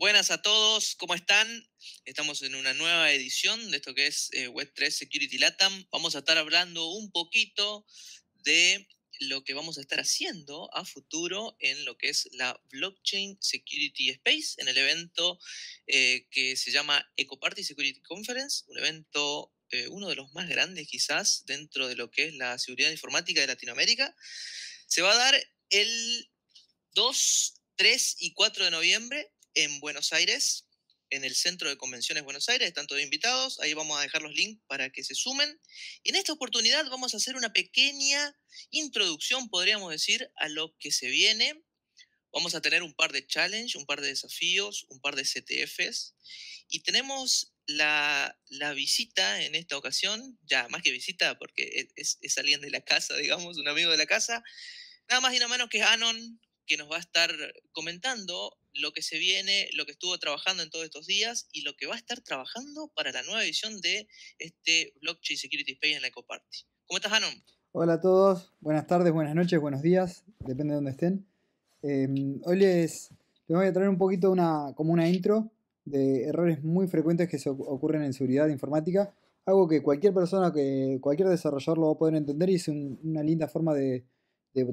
Buenas a todos, ¿cómo están? Estamos en una nueva edición de esto que es eh, Web3 Security Latam. Vamos a estar hablando un poquito de lo que vamos a estar haciendo a futuro en lo que es la Blockchain Security Space, en el evento eh, que se llama EcoParty Security Conference, un evento, eh, uno de los más grandes quizás dentro de lo que es la seguridad informática de Latinoamérica. Se va a dar el 2, 3 y 4 de noviembre en Buenos Aires, en el Centro de Convenciones Buenos Aires, están todos invitados, ahí vamos a dejar los links para que se sumen. en esta oportunidad vamos a hacer una pequeña introducción, podríamos decir, a lo que se viene. Vamos a tener un par de challenge, un par de desafíos, un par de CTFs. Y tenemos la, visita en esta ocasión, ya más que visita, porque e, es, es alguien de la casa, digamos, un amigo de la casa, nada más y nada menos que Anon, que nos va a estar comentando lo que se viene, lo que estuvo trabajando en todos estos días y lo que va a estar trabajando para la nueva edición de este Blockchain Security Space en la EcoParty. ¿Cómo estás, Anon? Hola a todos, buenas tardes, buenas noches, buenos días, depende de dónde estén. Em, hoy les, voy a traer un poquito una, como una intro de errores muy frecuentes que se ocurren en seguridad informática. Algo que cualquier persona, que cualquier desarrollador lo va a poder entender y es una linda forma de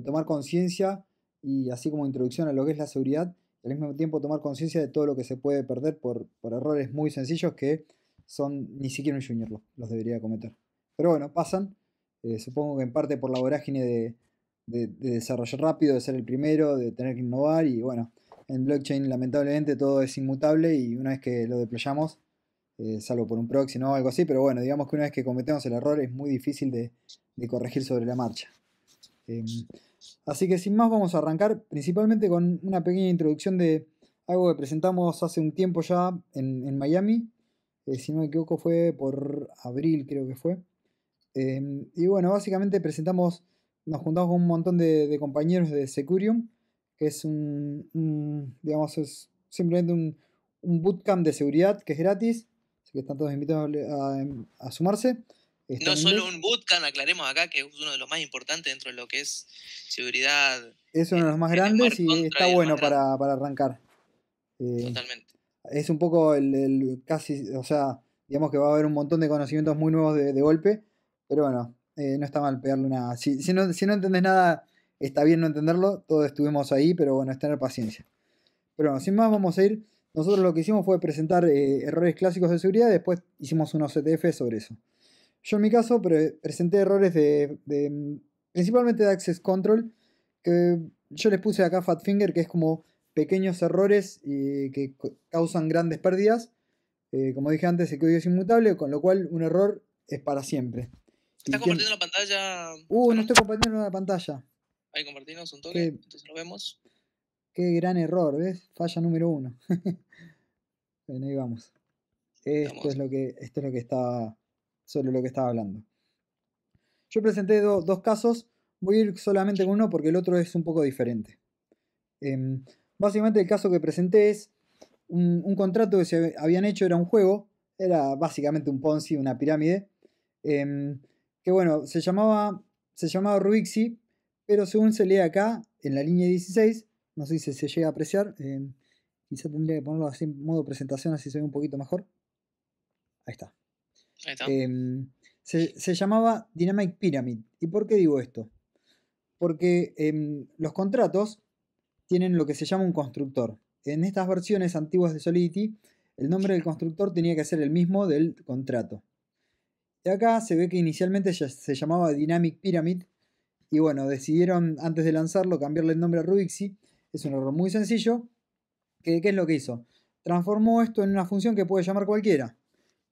tomar conciencia y así como introducción a lo que es la seguridad, al mismo tiempo tomar conciencia de todo lo que se puede perder por, errores muy sencillos que son ni siquiera un junior los, debería cometer. Pero bueno, pasan, eh, supongo que en parte por la vorágine de, de, desarrollar rápido, de ser el primero, de tener que innovar y bueno, en blockchain lamentablemente todo es inmutable y una vez que lo deployamos, eh, salvo por un proxy o algo así, pero bueno, digamos que una vez que cometemos el error es muy difícil de, de corregir sobre la marcha. Em, así que sin más vamos a arrancar principalmente con una pequeña introducción de algo que presentamos hace un tiempo ya en, Miami. Eh, si no me equivoco fue por abril creo que fue. Em, y bueno, básicamente presentamos, nos juntamos con un montón de, compañeros de Securium, que es un, digamos, es simplemente un, bootcamp de seguridad que es gratis, así que están todos invitados a sumarse no solo un bootcamp, aclaremos acá que es uno de los más importantes dentro de lo que es seguridad. Es uno de eh, los más grandes y está bueno para, arrancar. Eh, Totalmente. Es un poco el, casi, o sea, digamos que va a haber un montón de conocimientos muy nuevos de, golpe, pero bueno, eh, no está mal pegarle una... Si, si, no, si entendés nada, está bien no entenderlo, todos estuvimos ahí, pero bueno, es tener paciencia. Pero bueno, sin más vamos a ir. Nosotros lo que hicimos fue presentar errores clásicos de seguridad, después hicimos unos CTF e sobre eso. Yo en mi caso presenté errores de, principalmente de Access Control, yo les puse acá Fat Finger, que es como pequeños errores que causan grandes pérdidas. Eh, como dije antes, el código es inmutable, con lo cual un error es para siempre. ¿Estás compartiendo la pantalla? Uh, no estoy compartiendo la pantalla. Ahí compartimos un toque, entonces lo vemos. Qué gran error, ¿ves? Falla número uno. bueno, ahí vamos. Esto es, lo que, esto es lo que está sobre lo que estaba hablando. Yo presenté dos casos, voy a ir solamente con uno porque el otro es un poco diferente. Em, básicamente el caso que presenté es un, contrato que se habían hecho, era un juego, era básicamente un Ponzi, una pirámide, em, que bueno, se llamaba, se llamaba Rubixi, pero según se lee acá, en la línea 16, no sé si se llega a apreciar, em, quizá tendría que ponerlo así en modo presentación, así se ve un poquito mejor. Ahí está. Em, se, llamaba Dynamic Pyramid. ¿Y por qué digo esto? Porque em, los contratos tienen lo que se llama un constructor. En estas versiones antiguas de Solidity, el nombre del constructor tenía que ser el mismo del contrato. Y acá se ve que inicialmente se llamaba Dynamic Pyramid. Y bueno, decidieron antes de lanzarlo cambiarle el nombre a Rubixi. Es un error muy sencillo. ¿Qué es lo que hizo? Transformó esto en una función que puede llamar cualquiera.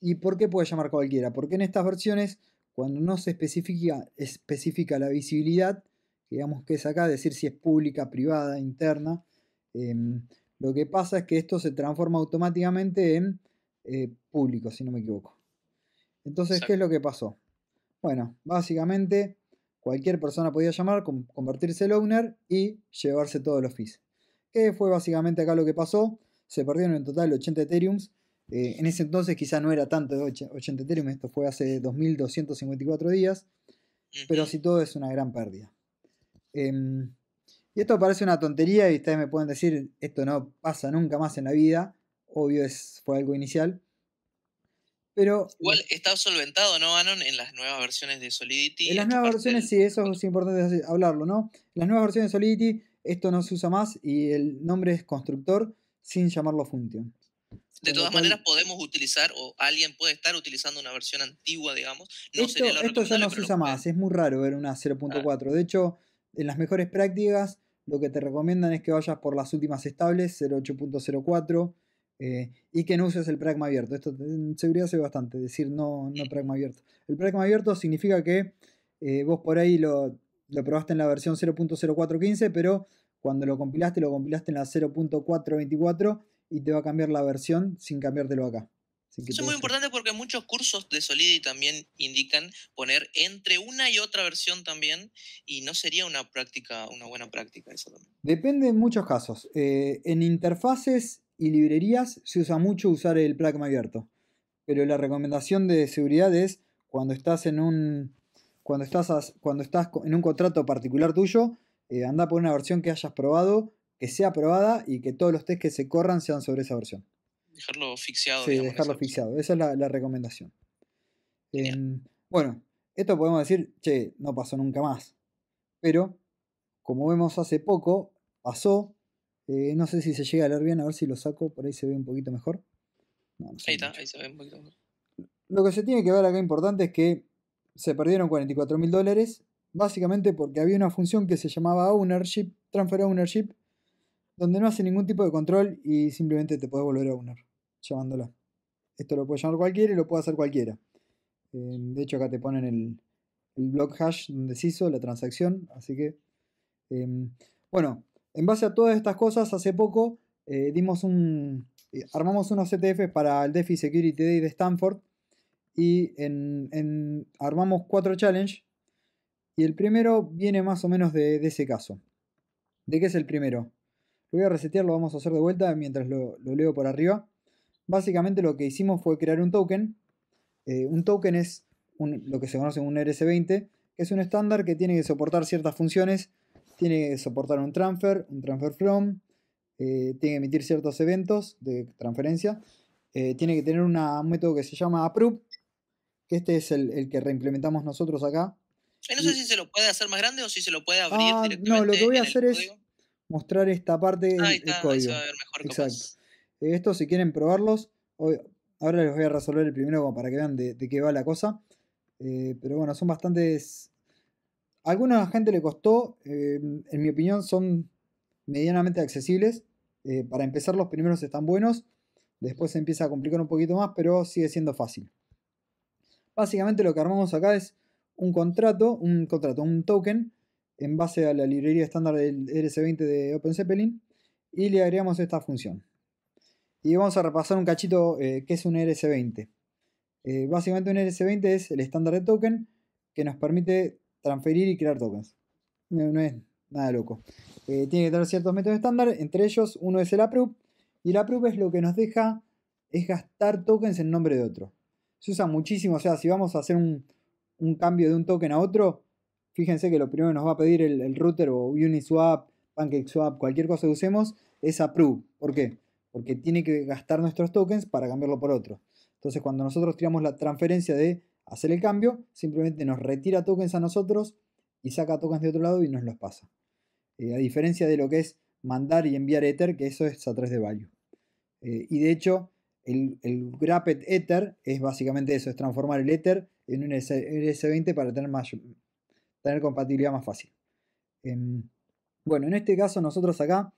¿Y por qué puede llamar cualquiera? Porque en estas versiones, cuando no se especifica, la visibilidad, digamos que es acá, decir si es pública, privada, interna, em, lo que pasa es que esto se transforma automáticamente en eh, público, si no me equivoco. Entonces, ¿qué es lo que pasó? Bueno, básicamente cualquier persona podía llamar, convertirse en owner y llevarse todos los fees. ¿Qué fue básicamente acá lo que pasó. Se perdieron en total 80 Ethereums eh, en ese entonces quizá no era tanto de 80 Ethereum, esto fue hace 2.254 días, pero si todo es una gran pérdida. Em, y esto parece una tontería y ustedes me pueden decir, esto no pasa nunca más en la vida, obvio es, fue algo inicial. Pero, Igual está solventado, ¿no, Anon? En las nuevas versiones de Solidity. En las nuevas versiones, sí, eso es importante hablarlo, ¿no? En las nuevas versiones de Solidity, esto no se usa más y el nombre es constructor sin llamarlo función de todas maneras podemos utilizar, o alguien puede estar utilizando una versión antigua, digamos. esto, ya no se usa más, es muy raro ver una 0.4. De hecho, en las mejores prácticas lo que te recomiendan es que vayas por las últimas estables, 08.04, eh, y que no uses el pragma abierto. Esto en seguridad es bastante, decir no, no pragma abierto. El pragma abierto significa que eh, vos por ahí lo, lo probaste en la versión 0.0415, pero cuando lo compilaste, lo compilaste en la 0.424 y te va a cambiar la versión sin cambiártelo acá. Eso es muy importante porque muchos cursos de Solidity también indican poner entre una y otra versión también y no sería una práctica, una buena práctica eso también. Depende en muchos casos. Eh, en interfaces y librerías se usa mucho usar el pragma abierto, pero la recomendación de seguridad es cuando estás en un cuando estás, cuando estás en un contrato particular tuyo, eh, anda por una versión que hayas probado que sea aprobada y que todos los test que se corran sean sobre esa versión. Dejarlo fixeado Sí, dejarlo esa Esa es la, recomendación. Em, bueno, esto podemos decir, che, no pasó nunca más. Pero, como vemos hace poco, pasó. Eh, no sé si se llega a leer bien, a ver si lo saco, por ahí se ve un poquito mejor. ahí está, ahí se ve un poquito mejor. Lo que se tiene que ver acá importante es que se perdieron 44 mil dólares, básicamente porque había una función que se llamaba ownership, transfer ownership, donde no hace ningún tipo de control y simplemente te puede volver a unir llamándola. Esto lo puede llamar cualquiera y lo puede hacer cualquiera. Em, de hecho, acá te ponen el, el block hash donde se hizo la transacción, así que. Em, bueno, en base a todas estas cosas, hace poco eh, dimos un. Eh, armamos unos CTF e para el DeFi Security Day de Stanford y en, armamos cuatro challenges Y el primero viene más o menos de, de ese caso. ¿De qué es el primero? voy a resetear, lo vamos a hacer de vuelta mientras lo, leo por arriba. Básicamente lo que hicimos fue crear un token. Eh, un token es lo que se conoce como un rs 20 es un estándar que tiene que soportar ciertas funciones, tiene que soportar un transfer, un transfer from, eh, tiene que emitir ciertos eventos de transferencia, eh, tiene que tener un método que se llama approve, que este es el, que reimplementamos nosotros acá. no sé si se lo puede hacer más grande o si se lo puede abrir directamente ah, No, lo que voy a hacer es, mostrar esta parte del código. Exacto. Estos, si quieren probarlos, ahora les voy a resolver el primero para que vean de, qué va la cosa. Eh, pero bueno, son bastantes. A alguna gente le costó, em, en mi opinión, son medianamente accesibles. Eh, para empezar, los primeros están buenos. Después se empieza a complicar un poquito más, pero sigue siendo fácil. Básicamente lo que armamos acá es un contrato, un contrato, un token en base a la librería estándar del rs 20 de OpenZeppelin y le agregamos esta función. Y vamos a repasar un cachito que eh, qué es un rs 20 eh, básicamente un rs 20 es el estándar de token que nos permite transferir y crear tokens. No, es nada loco. Eh, tiene que tener ciertos métodos estándar, entre ellos uno es el approve y el approve es lo que nos deja es gastar tokens en nombre de otro. Se usa muchísimo, o sea, si vamos a hacer un, un cambio de un token a otro, fíjense que lo primero que nos va a pedir el, router o Uniswap, PancakeSwap, cualquier cosa que usemos, es approve. ¿Por qué? Porque tiene que gastar nuestros tokens para cambiarlo por otro. Entonces cuando nosotros tiramos la transferencia de hacer el cambio, simplemente nos retira tokens a nosotros y saca tokens de otro lado y nos los pasa. Eh, a diferencia de lo que es mandar y enviar Ether, que eso es a través de value. Eh, y de hecho, el, el Ether es básicamente eso, es transformar el Ether en un s 20 para tener más tener compatibilidad más fácil. Em, bueno, en este caso nosotros acá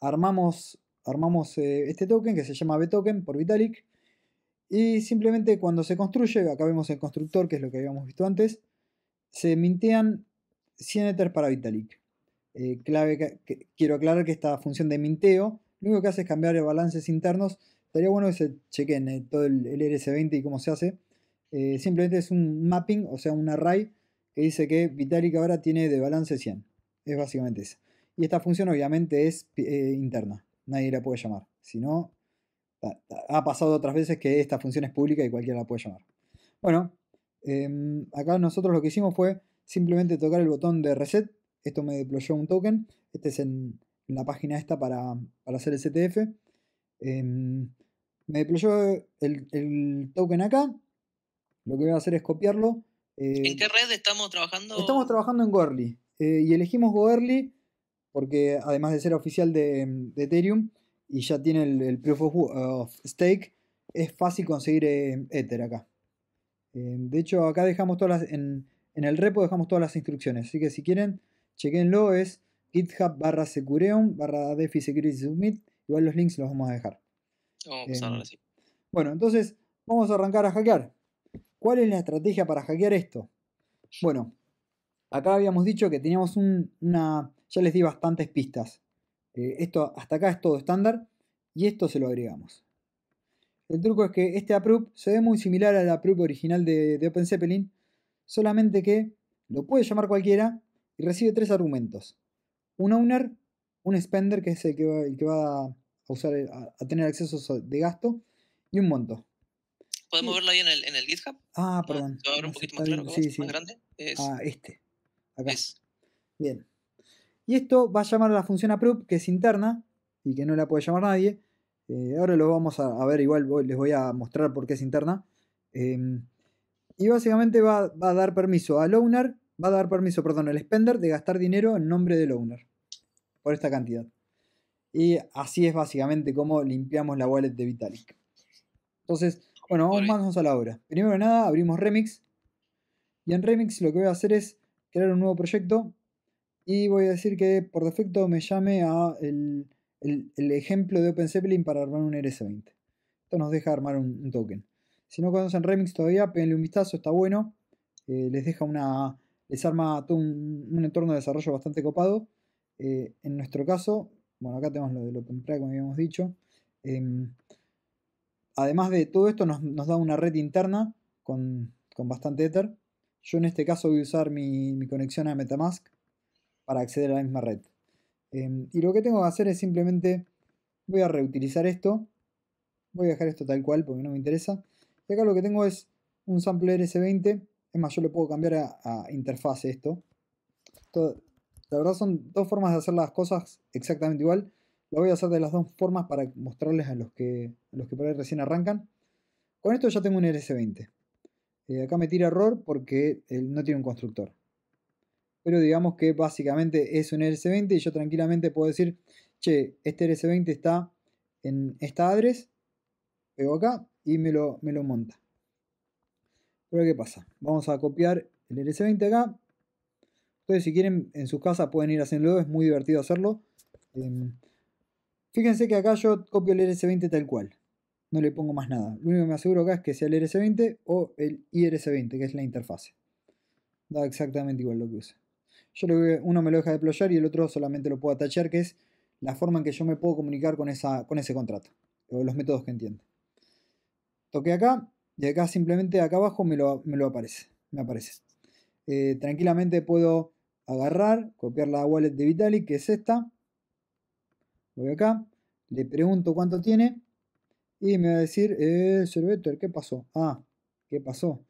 armamos, armamos eh, este token que se llama btoken por Vitalik y simplemente cuando se construye, acá vemos el constructor que es lo que habíamos visto antes, se mintean 100 Ether para Vitalik. Eh, clave quiero aclarar que esta función de minteo lo único que hace es cambiar balances internos. Estaría bueno que se chequen eh, todo el, el RS20 y cómo se hace. simplemente es un mapping, o sea, un array que dice que Vitalik ahora tiene de balance 100. Es básicamente eso. Y esta función obviamente es eh, interna. Nadie la puede llamar. Si no, ha pasado otras veces que esta función es pública y cualquiera la puede llamar. Bueno, em, acá nosotros lo que hicimos fue simplemente tocar el botón de reset. Esto me deployó un token. Este es en, la página esta para, hacer el CTF. Em, me deployó el token acá. Lo que voy a hacer es copiarlo eh, ¿En qué red estamos trabajando? Estamos trabajando en Goerli. Eh, y elegimos Goerli porque además de ser oficial de, Ethereum y ya tiene el, Proof of, Stake, es fácil conseguir eh, Ether acá. de hecho, acá dejamos todas las... En, el repo dejamos todas las instrucciones, así que si quieren, chequenlo, es github barra secureum barra defi security submit, igual los links los vamos a dejar. Bueno, entonces vamos a arrancar a hackear. ¿Cuál es la estrategia para hackear esto? Bueno, acá habíamos dicho que teníamos una... Ya les di bastantes pistas. Eh, esto hasta acá es todo estándar y esto se lo agregamos. El truco es que este approve se ve muy similar al approve original de, de Zeppelin. solamente que lo puede llamar cualquiera y recibe tres argumentos. Un owner, un spender, que es el que va, a, usar, a tener acceso de gasto, y un monto podemos verlo ahí en el, GitHub. Ah, ah, perdón. Se un poquito más claro, oh, más grande. ah, este. Acá. Bien. Y esto va a llamar a la función approve, que es interna y que no la puede llamar nadie. Eh, ahora lo vamos a, ver, igual les voy a mostrar por qué es interna. Em, y básicamente va, a dar permiso al owner, va a dar permiso, perdón, al spender de gastar dinero en nombre del owner. Por esta cantidad. Y así es básicamente como limpiamos la wallet de Vitalik. Entonces, bueno, vamos a la obra. Primero nada, abrimos Remix. Y en Remix lo que voy a hacer es crear un nuevo proyecto. Y voy a decir que por defecto me llame a el, ejemplo de Open Zeppelin para armar un RS20. Esto nos deja armar un, token. Si no conocen Remix todavía, pédenle un vistazo, está bueno. Eh, les deja una. les arma todo un, entorno de desarrollo bastante copado. Eh, en nuestro caso, bueno, acá tenemos lo del OpenPrag, como habíamos dicho. Em, además de todo esto nos, da una red interna con, bastante Ether. Yo en este caso voy a usar mi, conexión a Metamask para acceder a la misma red. Em, y lo que tengo que hacer es simplemente, voy a reutilizar esto. Voy a dejar esto tal cual porque no me interesa. Y acá lo que tengo es un sampler S20. Es más, yo le puedo cambiar a, a interfaz esto. la verdad son dos formas de hacer las cosas exactamente igual. Lo voy a hacer de las dos formas para mostrarles a los que, los que por ahí recién arrancan. Con esto ya tengo un LS20. Eh, acá me tira error porque él no tiene un constructor. Pero digamos que básicamente es un LS20 y yo tranquilamente puedo decir, che, este LS20 está en esta address, pego acá y me lo, me lo monta. Pero ¿qué pasa? Vamos a copiar el LS20 acá. Entonces si quieren en sus casas pueden ir a hacerlo es muy divertido hacerlo. Em, Fíjense que acá yo copio el RS20 tal cual. No le pongo más nada. Lo único que me aseguro acá es que sea el RS20 o el IRS20, que es la interfase. Da exactamente igual lo que usa. Yo uno me lo deja deployar y el otro solamente lo puedo atachar, que es la forma en que yo me puedo comunicar con, esa, con ese contrato. O los métodos que entiende. Toqué acá y acá simplemente acá abajo me lo, aparece. Me aparece. Eh, tranquilamente puedo agarrar, copiar la wallet de Vitalik, que es esta Voy acá, le pregunto cuánto tiene y me va a decir, eh, ¿qué pasó? Ah, ¿qué pasó?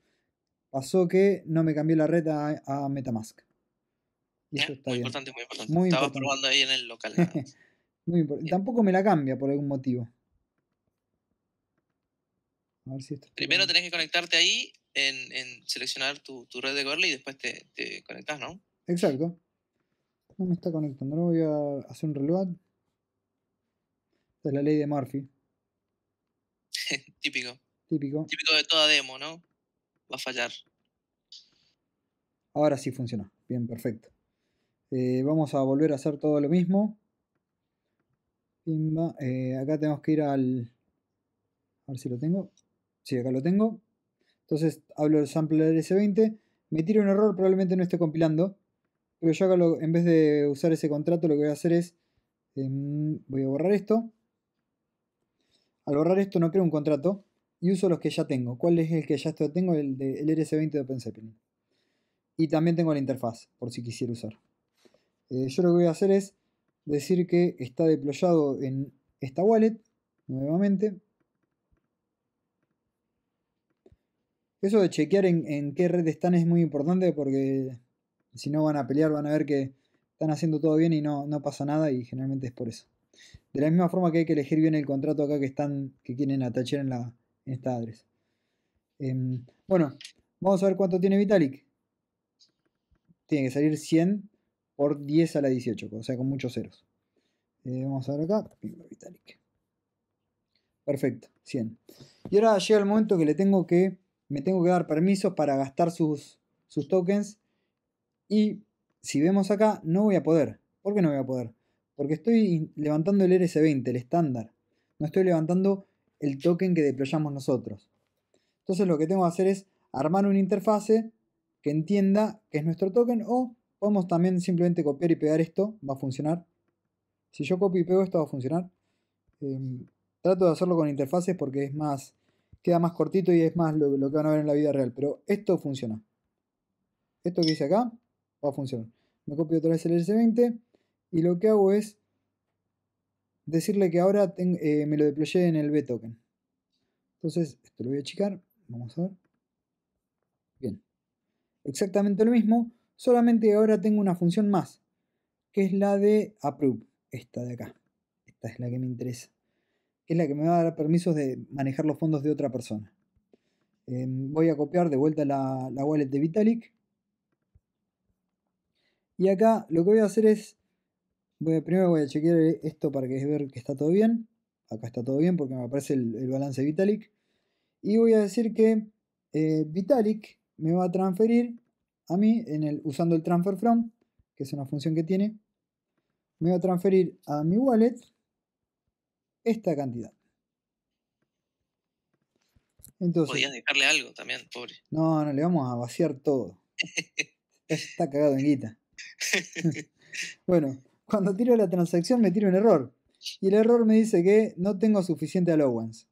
Pasó que no me cambió la red a, Metamask. está muy importante, muy importante. Estaba probando ahí en el local. muy importante. Tampoco me la cambia por algún motivo. si Primero tenés que conectarte ahí en, seleccionar tu, red de Gorley y después te, te ¿no? Exacto. No me está conectando. No voy a hacer un reload de la ley de Murphy. Típico. Típico. Típico de toda demo, ¿no? Va a fallar. Ahora sí funciona, Bien, perfecto. Eh, vamos a volver a hacer todo lo mismo. Eh, acá tenemos que ir al... A ver si lo tengo. Sí, acá lo tengo. Entonces hablo del sampler S20. Me tira un error, probablemente no esté compilando. Pero yo acá en vez de usar ese contrato lo que voy a hacer es... Em, voy a borrar esto. Al borrar esto no creo un contrato y uso los que ya tengo. ¿Cuál es el que ya tengo? El, de, el RS20 de OpenSeppelin. Y también tengo la interfaz, por si quisiera usar. Eh, yo lo que voy a hacer es decir que está deployado en esta wallet, nuevamente. Eso de chequear en, en qué red están es muy importante porque si no van a pelear, van a ver que están haciendo todo bien y no, no pasa nada y generalmente es por eso. De la misma forma que hay que elegir bien el contrato acá que están, que quieren atachar en, esta adres. Em, bueno, vamos a ver cuánto tiene Vitalik. Tiene que salir 100 por 10 a la 18, o sea, con muchos ceros. Eh, vamos a ver acá, Perfecto, 100. Y ahora llega el momento que le tengo que, me tengo que dar permisos para gastar sus, sus tokens. Y si vemos acá, no voy a poder. ¿Por qué no voy a poder? Porque estoy levantando el RS20, el estándar. No estoy levantando el token que deployamos nosotros. Entonces lo que tengo que hacer es armar una interfase que entienda que es nuestro token o podemos también simplemente copiar y pegar esto, va a funcionar. Si yo copio y pego esto va a funcionar. Em, trato de hacerlo con interfaces porque es más, queda más cortito y es más lo, que van a ver en la vida real. Pero esto funciona. Esto que hice acá va a funcionar. Me copio otra vez el rs 20 y lo que hago es decirle que ahora eh, me lo deployé en el B token. Entonces, esto lo voy a achicar. Vamos a ver. Bien. Exactamente lo mismo, solamente ahora tengo una función más, que es la de approve. Esta de acá. Esta es la que me interesa. Es la que me va a dar permisos de manejar los fondos de otra persona. Em, voy a copiar de vuelta la, la wallet de Vitalik. Y acá lo que voy a hacer es primero voy a chequear esto para que ver que está todo bien. Acá está todo bien porque me aparece el, balance Vitalik. Y voy a decir que eh, Vitalik me va a transferir a mí usando el transfer from, que es una función que tiene. Me va a transferir a mi wallet esta cantidad. Entonces, dejarle algo también, pobre. No, no, le vamos a vaciar todo. Está cagado en guita. bueno, cuando tiro la transacción me tiro un error. Y el error me dice que no tengo suficiente allowance.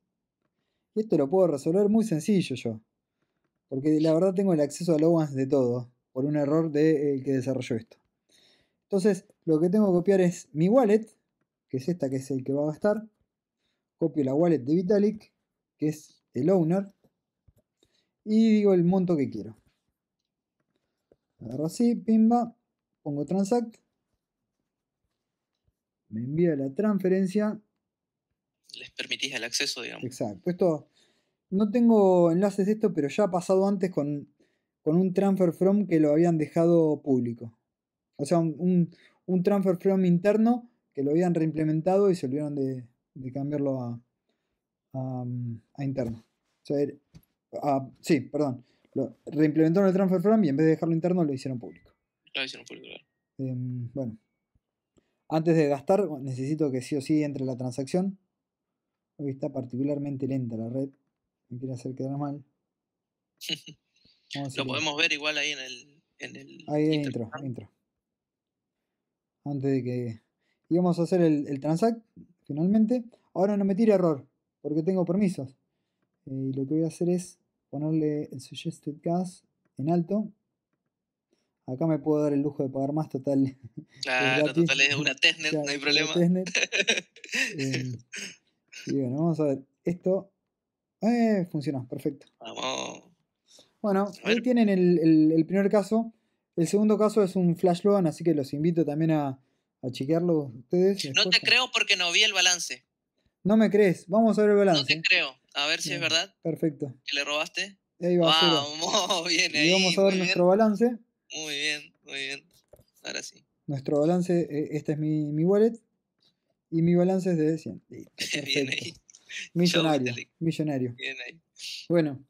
Y esto lo puedo resolver muy sencillo yo. Porque la verdad tengo el acceso a allowance de todo. Por un error del eh, que desarrolló esto. Entonces lo que tengo que copiar es mi wallet. Que es esta que es el que va a gastar. Copio la wallet de Vitalik. Que es el owner. Y digo el monto que quiero. Agarro así, pimba. Pongo transact me envía la transferencia. Les permitís el acceso, digamos. Exacto. Esto, no tengo enlaces de esto, pero ya ha pasado antes con, un transfer from que lo habían dejado público. O sea, un, transfer from interno que lo habían reimplementado y se olvidaron de, cambiarlo a, interno. sí, perdón. Lo, reimplementaron el transfer from y en vez de dejarlo interno lo hicieron público. Lo hicieron público, em, bueno, antes de gastar, necesito que sí o sí entre la transacción. Hoy está particularmente lenta la red. Me quiere hacer quedar mal. Lo podemos ver igual ahí en el. ahí entro, intro. Antes de que. Y vamos a hacer el, el transact, finalmente. Ahora no me tire error, porque tengo permisos. Eh, y lo que voy a hacer es ponerle el suggested gas en alto acá me puedo dar el lujo de pagar más, total. Claro, total es una testnet, no hay problema. Eh, y bueno, vamos a ver. Esto eh, funcionó, perfecto. Vamos. Bueno, ahí tienen el, el, primer caso. El segundo caso es un flash loan, así que los invito también a, a chequearlo ustedes. No te creo porque no vi el balance. No me crees, vamos a ver el balance. No te creo, a ver si es verdad. Perfecto. ¿Que le robaste? Ahí vamos, bien Y vamos a ver nuestro balance. Muy bien, muy bien. Ahora sí. Nuestro balance, eh, este es mi, mi wallet y mi balance es de 100. bien ahí. Millonario. millonario. Bien ahí. Bueno,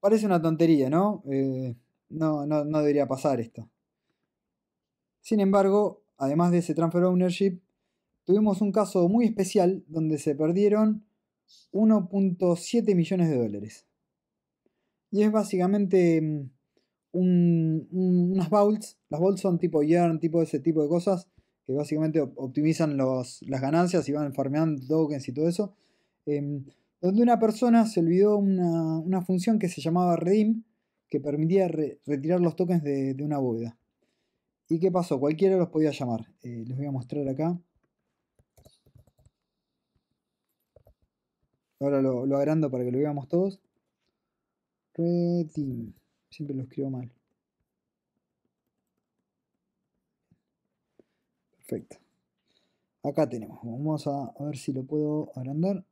parece una tontería, ¿no? Eh, no, no, no debería pasar esto. Sin embargo, además de ese transfer ownership, tuvimos un caso muy especial donde se perdieron 1.7 millones de dólares. Y es básicamente mm, unas vaults. Las vaults son tipo yearn, tipo ese tipo de cosas que básicamente optimizan las ganancias y van farmeando tokens y todo eso. Em, donde una persona se olvidó una, una, función que se llamaba redeem que permitía retirar los tokens de, una bóveda. ¿Y qué pasó? Cualquiera los podía llamar. Eh, les voy a mostrar acá. Ahora lo, lo agrando para que lo veamos todos. Redeem. Siempre lo escribo mal. Perfecto. Acá tenemos. Vamos a, ver si lo puedo agrandar.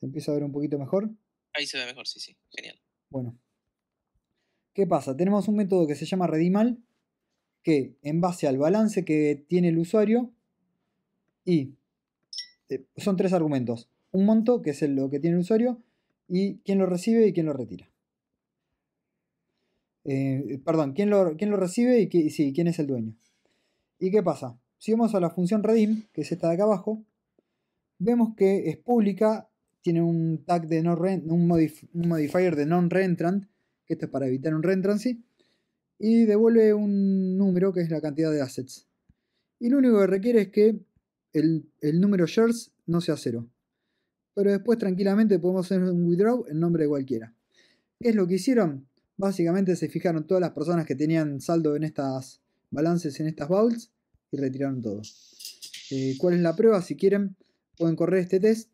¿Se empieza a ver un poquito mejor? Ahí se ve mejor, sí, sí. Genial. Bueno. ¿Qué pasa? Tenemos un método que se llama redimal, que en base al balance que tiene el usuario, y eh, son tres argumentos. Un monto, que es lo que tiene el usuario, y quién lo recibe y quién lo retira. Eh, perdón, ¿quién lo, lo recibe y quién es el dueño. ¿Y qué pasa? Si vamos a la función redeem, que es esta de acá abajo, vemos que es pública, tiene un tag de no un, modifier de non-reentrant, que esto es para evitar un reentrancy, y devuelve un número que es la cantidad de assets. Y lo único que requiere es que el, el número shares no sea cero pero después tranquilamente podemos hacer un withdraw en nombre de cualquiera. ¿Qué es lo que hicieron? Básicamente se fijaron todas las personas que tenían saldo en estas balances, en estas vaults y retiraron todo. Eh, ¿Cuál es la prueba? Si quieren, pueden correr este test,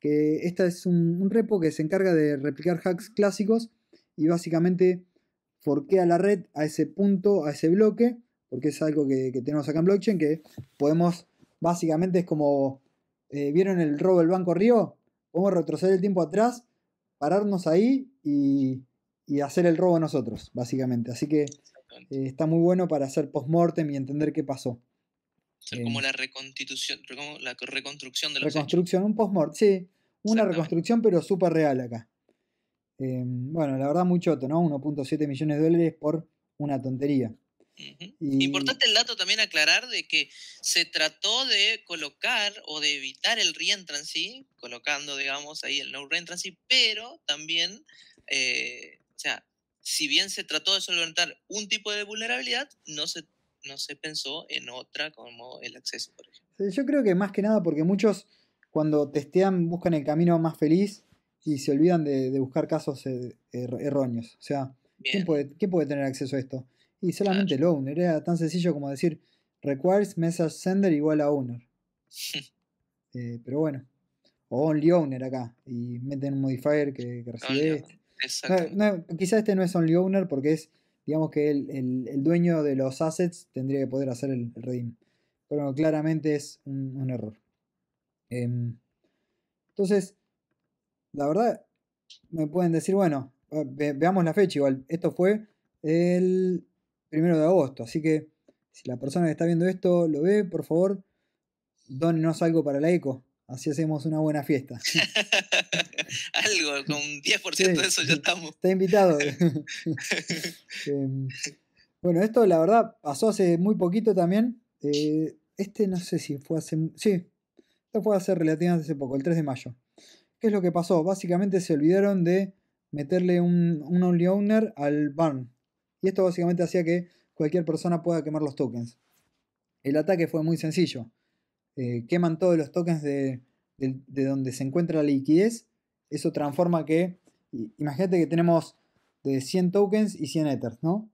que esta es un, repo que se encarga de replicar hacks clásicos y básicamente forquea la red a ese punto, a ese bloque, porque es algo que, tenemos acá en blockchain, que podemos, básicamente es como, eh, ¿vieron el robo del Banco Río? Podemos retroceder el tiempo atrás, pararnos ahí y, hacer el robo nosotros, básicamente. Así que eh, está muy bueno para hacer post-mortem y entender qué pasó. Ser eh, como la reconstitución, la reconstrucción de los Reconstrucción, un post sí. Una reconstrucción, pero súper real acá. Eh, bueno, la verdad, muy choto, ¿no? 1.7 millones de dólares por una tontería. Importante el dato también aclarar de que se trató de colocar o de evitar el reentrancy, colocando, digamos, ahí el no reentrancy, pero también, eh, o sea, si bien se trató de solventar un tipo de vulnerabilidad, no se, no se pensó en otra como el acceso, por ejemplo. Yo creo que más que nada porque muchos cuando testean buscan el camino más feliz y se olvidan de, buscar casos eh, er, erróneos. O sea, ¿quién puede, tener acceso a esto? Y solamente lo owner, era tan sencillo como decir requires message sender igual a owner. Eh, pero bueno, o only owner acá, y meten un modifier que, recibe este. No, quizá este no es only owner porque es, digamos que el, dueño de los assets tendría que poder hacer el, redeem. Pero claramente es un, error. Em, entonces, la verdad, me pueden decir, bueno, eh, veamos la fecha igual. Esto fue el primero de agosto. Así que si la persona que está viendo esto lo ve, por favor, donenos algo para la eco. Así hacemos una buena fiesta. algo, con 10% de eso ya estamos. Está invitado. Em, bueno, esto la verdad pasó hace muy poquito también. Eh, este no sé si fue hace... Sí, esto fue hace relativamente hace poco, el 3 de mayo. ¿Qué es lo que pasó? Básicamente se olvidaron de meterle un, un only owner al barn, y esto básicamente hacía que cualquier persona pueda quemar los tokens. El ataque fue muy sencillo. Eh, queman todos los tokens de, donde se encuentra la liquidez. Eso transforma que, imagínate que tenemos de 100 tokens y 100 ethers, ¿no?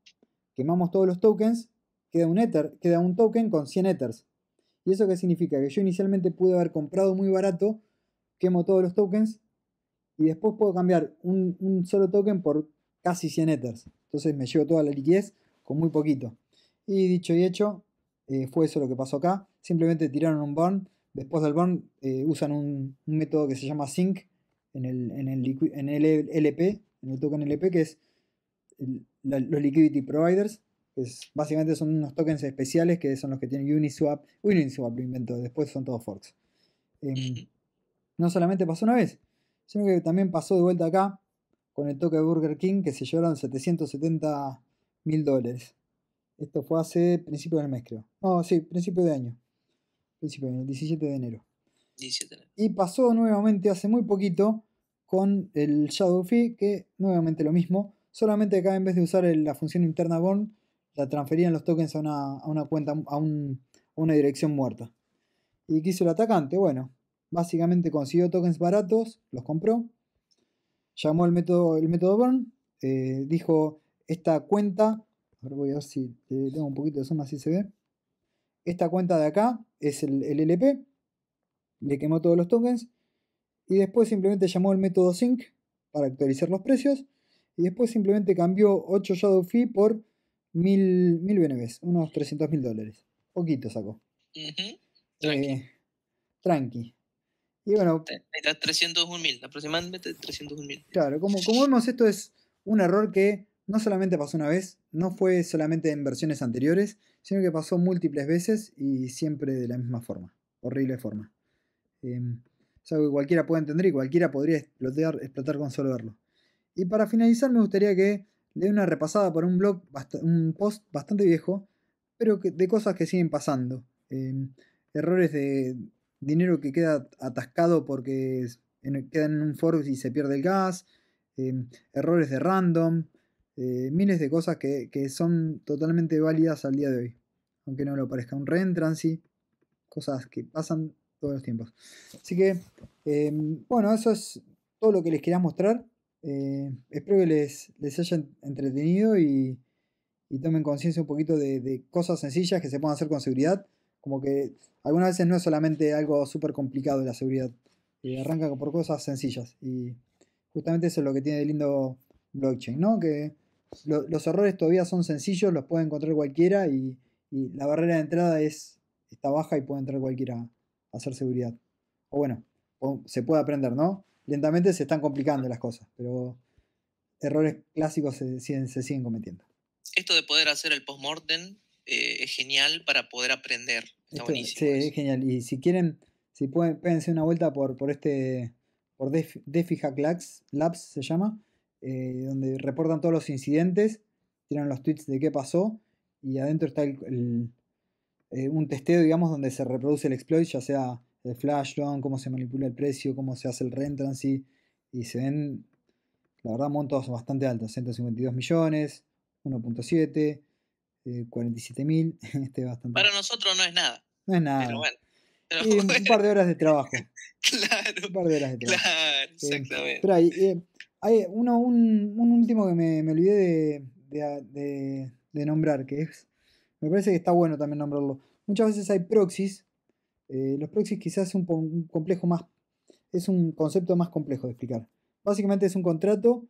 Quemamos todos los tokens, queda un ether, queda un token con 100 ethers. ¿Y eso qué significa? Que yo inicialmente pude haber comprado muy barato, quemo todos los tokens y después puedo cambiar un, un solo token por casi 100 ethers. Entonces me llevo toda la liquidez con muy poquito. Y dicho y hecho, eh, fue eso lo que pasó acá. Simplemente tiraron un burn. Después del burn eh, usan un, método que se llama sync en el, en el LP, en el token LP, que es los liquidity providers. es, básicamente son unos tokens especiales que son los que tienen Uniswap. Uniswap lo inventó, después son todos forks. Em, mm. no solamente pasó una vez, sino que también pasó de vuelta acá con el toque de Burger King que se llevaron 770 mil dólares. Esto fue hace principio del mes, creo. No, sí, principio de año. Principio de 17 de enero. Y pasó nuevamente hace muy poquito con el Shadow Fee, que nuevamente lo mismo. Solamente acá en vez de usar la función interna bond, la transferían los tokens a una, cuenta, a, a una dirección muerta. ¿Y qué hizo el atacante? Bueno, básicamente consiguió tokens baratos, los compró, llamó el método, el método Burn, eh, dijo esta cuenta, ahora voy a ver si tengo un poquito de zoom así se ve, esta cuenta de acá es el, LP, le quemó todos los tokens y después simplemente llamó el método sync para actualizar los precios y después simplemente cambió 8 Shadow Fee por 1000, 1000 BNBs, unos 300 mil dólares. Poquito sacó. Eh, tranqui. Y bueno. 301 mil, aproximadamente 301 mil. Claro, como, como vemos, esto es un error que no solamente pasó una vez, no fue solamente en versiones anteriores, sino que pasó múltiples veces y siempre de la misma forma. Horrible forma. Em, es algo que cualquiera puede entender y cualquiera podría explotar, explotar con solo verlo. Y para finalizar, me gustaría que le dé una repasada por un blog, un post bastante viejo, pero de cosas que siguen pasando. Em, errores de, dinero que queda atascado porque queda en un foro y se pierde el gas, em, errores de random, eh, miles de cosas que, son totalmente válidas al día de hoy. Aunque no lo parezca un reentrancy, cosas que pasan todos los tiempos. Así que, em, bueno, eso es todo lo que les quería mostrar. Eh, espero que les, les haya entretenido y, tomen conciencia un poquito de cosas sencillas que se pueden hacer con seguridad. Como que algunas veces no es solamente algo súper complicado la seguridad. Eh, arranca por cosas sencillas. Y justamente eso es lo que tiene de lindo blockchain, ¿no? Que los errores todavía son sencillos, los puede encontrar cualquiera y, y, la barrera de entrada es está baja y puede entrar cualquiera a hacer seguridad. O bueno, se puede aprender, ¿no? Lentamente se están complicando las cosas, pero errores clásicos se, se siguen cometiendo. Esto de poder hacer el post-mortem es eh, genial para poder aprender. Está Sí, es genial. Y si quieren, si pueden, hacer una vuelta por, por este, por Defi, Hack Labs, se llama, eh, donde reportan todos los incidentes, tiran los tweets de qué pasó y adentro está eh, un testeo, digamos, donde se reproduce el exploit, ya sea el flash loan, cómo se manipula el precio, cómo se hace el reentrancy y se ven, la verdad, montos bastante altos, 152 millones, 1.7 47.000. Eh, este bastante... Para nosotros no es nada. No es nada. Pero bueno. Un par de horas de trabajo. claro. Un par de horas de trabajo. Claro, exactamente. Eh, hay, uno, un, último que me, me olvidé de, nombrar, que es. Me parece que está bueno también nombrarlo. Muchas veces hay proxies. Eh, los proxies quizás es un complejo más. Es un concepto más complejo de explicar. Básicamente es un contrato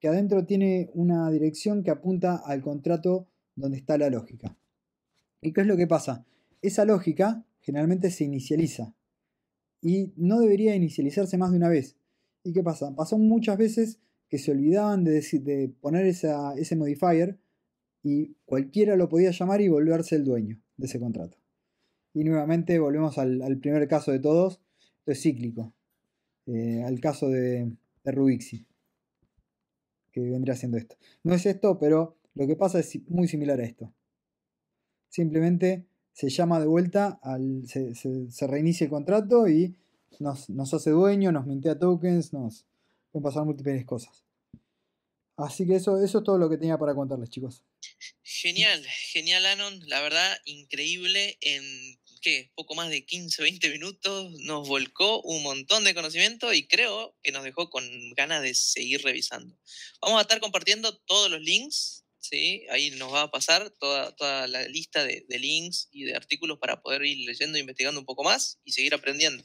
que adentro tiene una dirección que apunta al contrato donde está la lógica. ¿Y qué es lo que pasa? Esa lógica generalmente se inicializa y no debería inicializarse más de una vez. ¿Y qué pasa? Pasó muchas veces que se olvidaban de, decir, de poner ese modifier y cualquiera lo podía llamar y volverse el dueño de ese contrato. Y nuevamente volvemos al, primer caso de todos, esto es cíclico, eh, al caso de, de Rubixi, que vendría haciendo esto. No es esto, pero lo que pasa es muy similar a esto. Simplemente se llama de vuelta, se, reinicia el contrato y nos, hace dueño, nos mintea tokens, nos pueden pasar múltiples cosas. Así que eso, eso es todo lo que tenía para contarles, chicos. Genial, genial, Anon. La verdad, increíble. En qué poco más de 15, 20 minutos nos volcó un montón de conocimiento y creo que nos dejó con ganas de seguir revisando. Vamos a estar compartiendo todos los links ¿sí? Ahí nos va a pasar toda, la lista de, links y de artículos para poder ir leyendo, e investigando un poco más y seguir aprendiendo.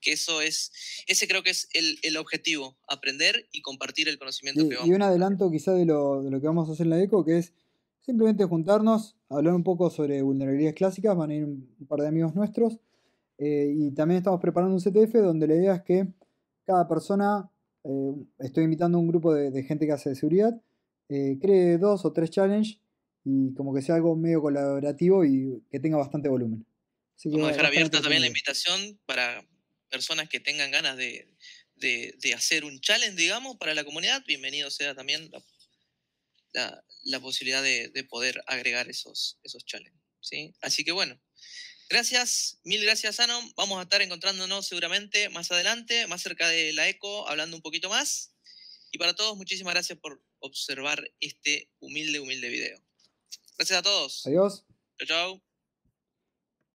Que eso es, ese creo que es el, objetivo, aprender y compartir el conocimiento y, que vamos. Y un adelanto quizá de lo, que vamos a hacer en la ECO, que es simplemente juntarnos, hablar un poco sobre vulnerabilidades clásicas, van a ir un par de amigos nuestros, eh, y también estamos preparando un CTF donde la idea es que cada persona, eh, estoy invitando a un grupo de, de gente que hace de seguridad, eh, cree dos o tres challenges y como que sea algo medio colaborativo y que tenga bastante volumen. Vamos a dejar abierta también la invitación para personas que tengan ganas de, hacer un challenge, digamos, para la comunidad. Bienvenido sea también la, posibilidad de, poder agregar esos, esos challenges. ¿sí? Así que bueno, gracias, mil gracias, Anon, Vamos a estar encontrándonos seguramente más adelante, más cerca de la ECO, hablando un poquito más. Y para todos, muchísimas gracias por, observar este humilde, humilde video. Gracias a todos. Adiós. Chao, chao.